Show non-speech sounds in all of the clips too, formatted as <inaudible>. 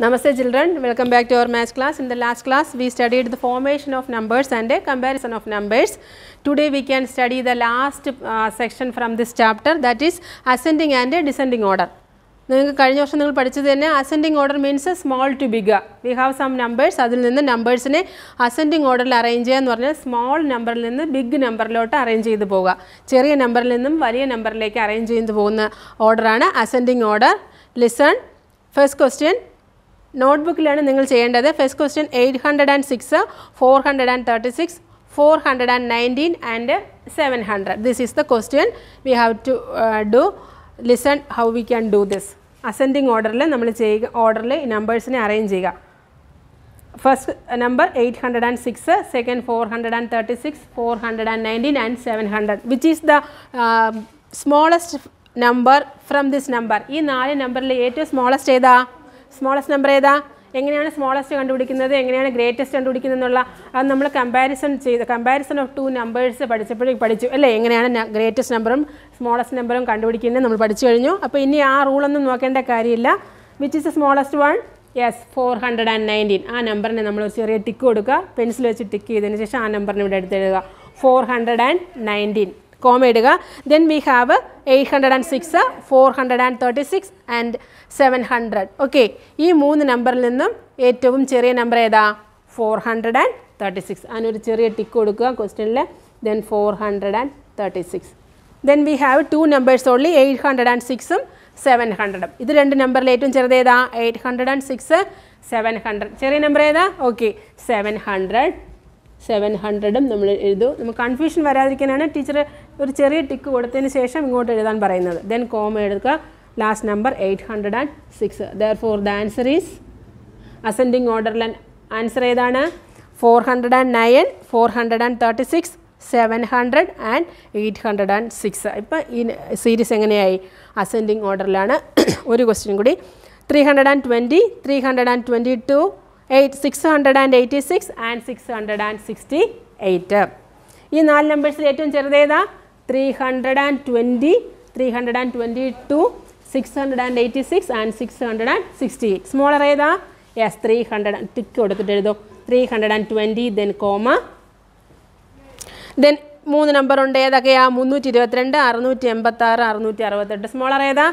Namaste children, welcome back to our math class. In the last class, we studied the formation of numbers and a comparison of numbers. Today we can study the last uh, section from this chapter that is ascending and descending order. നിങ്ങൾക്ക് കഴിഞ്ഞ വർഷം നിങ്ങൾ പഠിച്ചത് തന്നെ ascending order means small to big we have some numbers അതിൽ നിന്ന് നമ്പേഴ്സിനെ ascending ഓർഡറിൽ arrange ചെയ്യുക എന്ന് പറഞ്ഞാൽ സ്മോൾ നമ്പറിൽ നിന്ന് ബിഗ് നമ്പറിലോട്ട് അറേഞ്ച് ചെയ്ത് പോവുക ചെറിയ നമ്പറിൽ നിന്നും വലിയ നമ്പറിലേക്ക് അറേഞ്ച് ചെയ്ത് പോകുന്ന ഓർഡറാണ് ascending order listen first question നോട്ട്ബുക്കിലാണ് നിങ്ങൾ ചെയ്യേണ്ടത് first question eight hundred and six four hundred and thirty six four hundred and nineteen and seven hundred this is the question we have to do listen how we can do this ascending ഓർഡറിൽ നമ്മൾ ചെയ്യുക ഓർഡറിൽ ഈ നമ്പേഴ്സിനെ arrange ചെയ്യുക first number eight hundred and six second four hundred and thirty six four hundred and nineteen and seven hundred which is the smallest number from this number ഈ നാല് നമ്പറിൽ ഏറ്റവും സ്മോളസ്റ്റ് ഏതാ സ്മോളസ്റ്റ് നമ്പർ ഏതാ എങ്ങനെയാണ് smallest കണ്ടുപിടിക്കുന്നത് എങ്ങനെയാണ് greatest കണ്ടുപിടിക്കുന്നത് എന്നുള്ള അത് നമ്മൾ കമ്പാരിസൺ ചെയ്ത് കമ്പാരിസൺ ഓഫ് ടു നമ്പേഴ്സ് പഠിച്ചപ്പോഴേക്ക് പഠിച്ചു അല്ലേ എങ്ങനെയാണ് ഗ്രേറ്റസ്റ്റ് നമ്പറും സ്മോളസ്റ്റ് നമ്പറും കണ്ടുപിടിക്കുന്നത് നമ്മൾ പഠിച്ചു കഴിഞ്ഞു അപ്പോൾ ഇനി ആ റൂളൊന്നും നോക്കേണ്ട കാര്യമില്ല which is the smallest one yes four hundred and nineteen ആ നമ്പറിനെ നമ്മൾ ഒരു ചെറിയ ടിക്ക് കൊടുക്കുക പെൻസിൽ വെച്ച് ടിക്ക് ചെയ്തതിന് ശേഷം ആ നമ്പറിന് ഇവിടെ എടുത്തെഴുതുക four hundred and nineteen comma ഇടുക then we have eight hundred and six four hundred and thirty six and seven hundred okay ഈ മൂന്ന് നമ്പറിൽ നിന്നും ഏറ്റവും ചെറിയ നമ്പർ ഏതാ four hundred and thirty six അതിനൊരു ചെറിയ ടിക്ക് കൊടുക്കുക ക്വസ്റ്റ്യനിൽ then four hundred and thirty six then we have two numbers only eight hundred and സിക്സും സെവൻ ഹൺഡ്രഡും ഇത് രണ്ട് നമ്പറിൽ ഏറ്റവും ചെറുത് ഏതാ eight hundred and six seven hundred ചെറിയ നമ്പർ ഏതാ ഓക്കെ സെവൻ ഹൺഡ്രഡ് സെവൻ ഹൺഡ്രഡും നമ്മൾ എഴുതും നമുക്ക് കൺഫ്യൂഷൻ വരാതിരിക്കാനാണ് ടീച്ചർ ഒരു ചെറിയ ടിക്ക് കൊടുത്തതിന് ശേഷം ഇങ്ങോട്ട് എഴുതാൻ പറയുന്നത് ദെൻ കോമ എടുക്കുക last number eight hundred and six therefore the answer is ascending ഓർഡറിൽ ആൻസർ ഏതാണ് four hundred and nine four hundred and thirty six seven hundred and eight hundred and six ഇപ്പം ഈ series എങ്ങനെയായി ascending ഓർഡറിലാണ് <coughs> ഒരു question കൂടി three hundred and twenty three hundred and twenty two eight six hundred and eighty six and six hundred and sixty eight ഈ നാല് നമ്പേഴ്സിൽ ഏറ്റവും ചെറുതേതാ three hundred and twenty three hundred and twenty two six hundred and eighty six and six hundred and sixty eight smaller ഏതാ yes three hundred and tick കൊടുത്തിട്ട് എഴുതും three hundred and twenty then comma then മൂന്ന് നമ്പറുണ്ട് ഏതൊക്കെയാ മുന്നൂറ്റി ഇരുപത്തിരണ്ട് അറുന്നൂറ്റി എൺപത്താറ് അറുന്നൂറ്റി അറുപത്തെട്ട് സ്മോളർ ഏതാ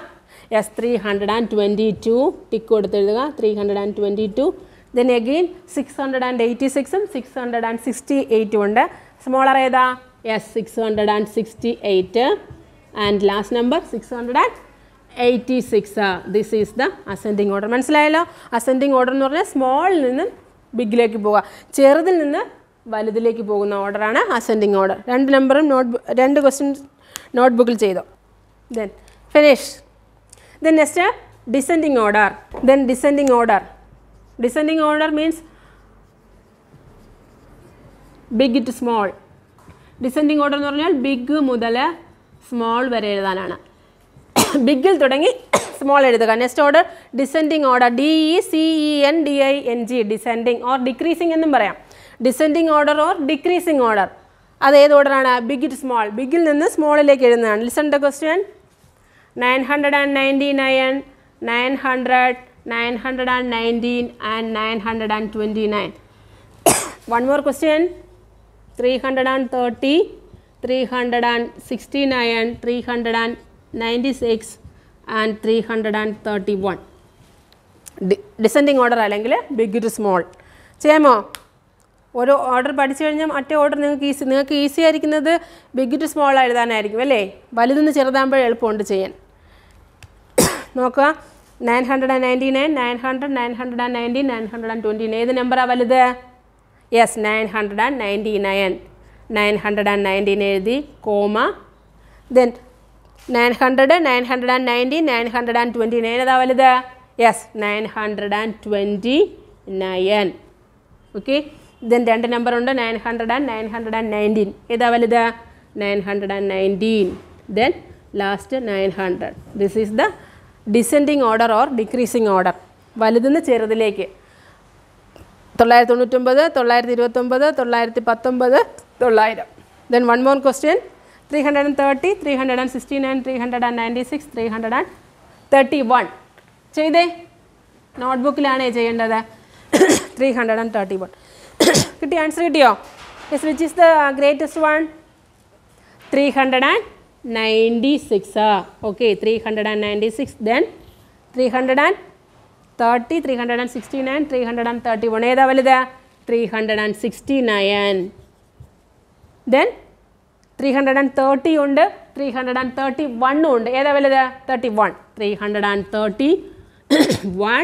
yes three hundred and twenty two tick കൊടുത്തെഴുതുക three hundred and twenty two then again six hundred and eighty സിക്സും സിക്സ് ഹൺഡ്രഡ് ആൻഡ് സിക്സ്റ്റി എയ്റ്റും ഉണ്ട് സ്മോളർ ഏതാ yes six hundred and sixty eight and last number six hundred and eighty six this is the ascending order മനസ്സിലായല്ലോ ascending order എന്ന് പറഞ്ഞാൽ സ്മോളിൽ നിന്ന് ബിഗിലേക്ക് പോകുക ചെറുതിൽ നിന്ന് വലുതിലേക്ക് പോകുന്ന ഓർഡറാണ് അസെൻഡിങ് ഓർഡർ രണ്ട് നമ്പറും നോട്ട് രണ്ട് ക്വസ്റ്റ്യൻ നോട്ട് ബുക്കിൽ ചെയ്തോ then finish then next descending order then descending order Descending order means big to small descending order എന്ന് പറഞ്ഞാൽ ബിഗ് മുതൽ സ്മോൾ വരെ എഴുതാനാണ് ബിഗിൽ <coughs> തുടങ്ങി സ്മോൾ <coughs> എഴുതുക next order descending order D E C E N D I N G descending or decreasing എന്നും പറയാം descending order or decreasing order അത് ഏത് ഓർഡറാണ് ബിഗ് ടു സ്മോൾ ബിഗിൽ നിന്ന് സ്മോളിലേക്ക് എഴുതുന്നതാണ് listen the question nine hundred and ninety nine nine hundred 919 and 929. One more question 330, 369, 396 and 331. De descending order അല്ലെങ്കിൽ ബിഗ് ടു സ്മോൾ ചെയ്യാമോ ഒരു ഓർഡർ പഠിച്ചു കഴിഞ്ഞാൽ മറ്റേ ഓർഡർ നിങ്ങൾക്ക് ഈസി നിങ്ങൾക്ക് ഈസി ആയിരിക്കുന്നത് ബിഗ് ടു സ്മോൾ എഴുതാനായിരിക്കും അല്ലേ വലുതെന്ന് ചെറുതാകുമ്പോൾ എളുപ്പമുണ്ട് ചെയ്യാൻ നോക്കുക nine hundred and ninety nine nine hundred nine hundred and ninety nine hundred and twenty nine ഏത് നമ്പറാണ് വലുത് yes nine hundred and ninety nine nine hundred and nineteen എഴുതി comma then nine hundred nine hundred and ninety nine hundred and twenty nine ഏതാ വലുത് yes nine hundred and twenty nine okay then രണ്ട് നമ്പറുണ്ട് nine hundred and nine hundred and nineteen ഏതാ വലുത് nine hundred and nineteen then last nine hundred this is the descending order or decreasing order വലുതെന്ന് ചെറുതിലേക്ക് തൊള്ളായിരത്തി തൊണ്ണൂറ്റൊമ്പത് തൊള്ളായിരത്തി ഇരുപത്തൊമ്പത് തൊള്ളായിരത്തി പത്തൊമ്പത് തൊള്ളായിരം then one more question three hundred and thirty three hundred and sixty nine three hundred and ninety six three hundred and thirty one ചെയ്തേ നോട്ട്ബുക്കിലാണേ ചെയ്യേണ്ടത് three hundred and thirty one കിട്ടിയ ആൻസർ കിട്ടിയോ yes which is the greatest one three hundred and ninety six okay three hundred and ninety six then three hundred and thirty three hundred and sixty nine three hundred and thirty one ഏതാ വലുത് three hundred and sixty nine then three hundred and thirty ഉണ്ട് three hundred and thirty വണ്ണും ഉണ്ട് ഏതാ വലുത് thirty one three hundred and thirty one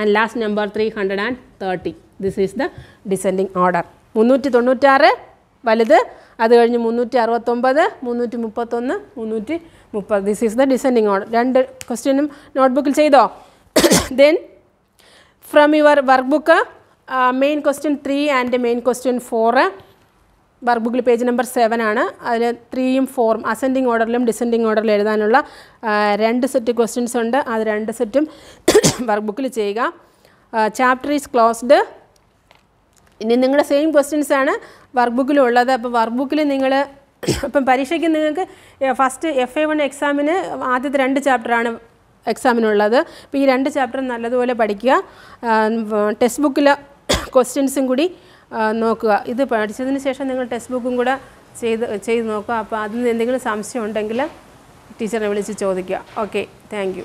and last number three hundred and thirty this is the descending order മുന്നൂറ്റി തൊണ്ണൂറ്റാറ് വലുത് അത് കഴിഞ്ഞ് മുന്നൂറ്റി അറുപത്തൊമ്പത് മുന്നൂറ്റി മുപ്പത്തൊന്ന് മുന്നൂറ്റി മുപ്പത് this is the descending order രണ്ട് ക്വസ്റ്റ്യനും നോട്ട്ബുക്കിൽ ചെയ്തോ then from your workbook main question three and main question four വർക്ക് ബുക്കിൽ പേജ് നമ്പർ സെവൻ ആണ് അതിൽ ത്രീയും ഫോറും അസെൻഡിങ് ഓർഡറിലും ഡിസെൻഡിങ് ഓർഡറിലും എഴുതാനുള്ള രണ്ട് സെറ്റ് ക്വസ്റ്റ്യൻസ് ഉണ്ട് അത് രണ്ട് സെറ്റും വർക്ക് ബുക്കിൽ ചെയ്യുക ചാപ്റ്റർ ഈസ് ക്ലോസ്ഡ് ഇനി നിങ്ങളുടെ സെയിം ക്വസ്റ്റ്യൻസ് ആണ് വർക്ക് ബുക്കിലും ഉള്ളത് അപ്പോൾ വർക്ക് ബുക്കിൽ നിങ്ങൾ ഇപ്പം പരീക്ഷയ്ക്ക് നിങ്ങൾക്ക് ഫസ്റ്റ് എഫ് എ വൺ എക്സാമിന് ആദ്യത്തെ രണ്ട് ചാപ്റ്ററാണ് എക്സാമിനുള്ളത് അപ്പോൾ ഈ രണ്ട് ചാപ്റ്റർ നല്ലതുപോലെ പഠിക്കുക ടെക്സ്റ്റ് ബുക്കിലെ ക്വസ്റ്റ്യൻസും കൂടി നോക്കുക ഇത് പഠിച്ചതിന് ശേഷം നിങ്ങൾ ടെക്സ്റ്റ് ബുക്കും കൂടെ ചെയ്ത് ചെയ്ത് നോക്കുക അപ്പോൾ അതിൽ എന്തെങ്കിലും സംശയം ഉണ്ടെങ്കിൽ ടീച്ചറെ വിളിച്ച് ചോദിക്കുക ഓക്കെ താങ്ക്